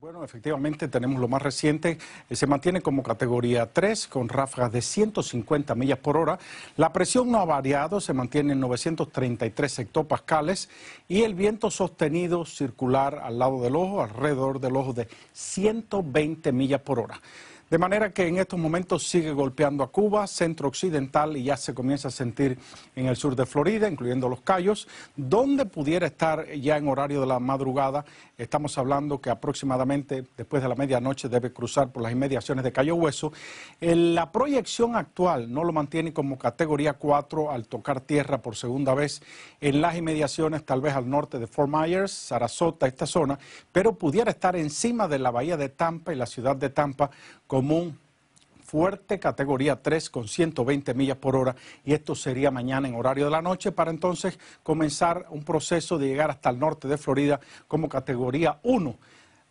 Bueno, efectivamente tenemos lo más reciente. Eh, se mantiene como categoría 3 con ráfagas de 150 millas por hora. La presión no ha variado, se mantiene en 933 hectopascales y el viento sostenido circular al lado del ojo, alrededor del ojo de 120 millas por hora. De manera que en estos momentos sigue golpeando a Cuba, centro occidental y ya se comienza a sentir en el sur de Florida, incluyendo Los Cayos, donde pudiera estar ya en horario de la madrugada. Estamos hablando que aproximadamente después de la medianoche debe cruzar por las inmediaciones de Cayo Hueso. La proyección actual no lo mantiene como categoría 4 al tocar tierra por segunda vez en las inmediaciones, tal vez al norte de Fort Myers, Sarasota, esta zona, pero pudiera estar encima de la bahía de Tampa y la ciudad de Tampa común fuerte categoría 3 con 120 millas por hora y esto sería mañana en horario de la noche para entonces comenzar un proceso de llegar hasta el norte de Florida como categoría 1.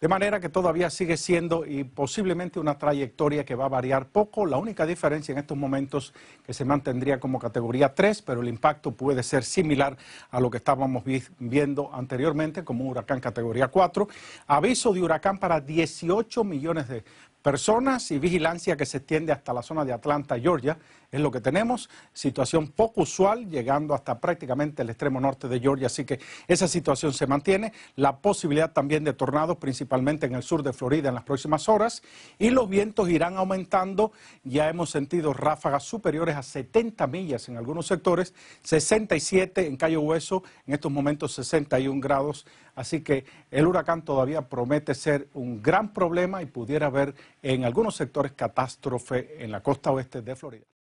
De manera que todavía sigue siendo y posiblemente una trayectoria que va a variar poco. La única diferencia en estos momentos que se mantendría como categoría 3, pero el impacto puede ser similar a lo que estábamos viendo anteriormente como un huracán categoría 4. Aviso de huracán para 18 millones de personas y vigilancia que se extiende hasta la zona de Atlanta, Georgia. Es lo que tenemos, situación poco usual, llegando hasta prácticamente el extremo norte de Georgia, así que esa situación se mantiene. La posibilidad también de tornados, principalmente en el sur de Florida en las próximas horas, y los vientos irán aumentando. Ya hemos sentido ráfagas superiores a 70 millas en algunos sectores, 67 en Cayo Hueso, en estos momentos 61 grados Así que el huracán todavía promete ser un gran problema y pudiera haber en algunos sectores catástrofe en la costa oeste de Florida.